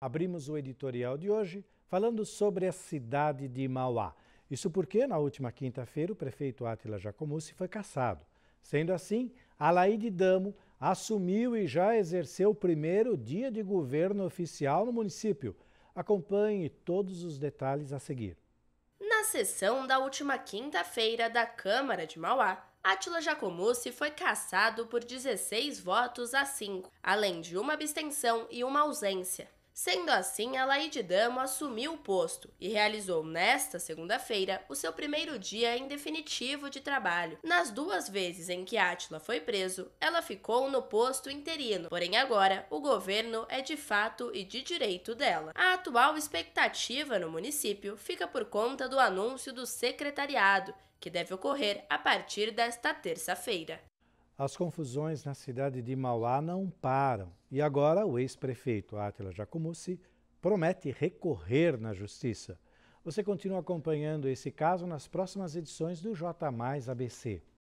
Abrimos o editorial de hoje falando sobre a cidade de Mauá. Isso porque, na última quinta-feira, o prefeito Átila Jacomucci foi cassado. Sendo assim, Alaide Damo assumiu e já exerceu o primeiro dia de governo oficial no município. Acompanhe todos os detalhes a seguir. Na sessão da última quinta-feira da Câmara de Mauá, Atila Jacomucci foi cassado por 16 votos a 5, além de uma abstenção e uma ausência. Sendo assim, Alaide Damo assumiu o posto e realizou nesta segunda-feira o seu primeiro dia em definitivo de trabalho. Nas duas vezes em que Átila foi preso, ela ficou no posto interino, porém agora o governo é de fato e de direito dela. A atual expectativa no município fica por conta do anúncio do secretariado, que deve ocorrer a partir desta terça-feira. As confusões na cidade de Mauá não param e agora o ex-prefeito Átila Jacomussi promete recorrer na justiça. Você continua acompanhando esse caso nas próximas edições do J ABC.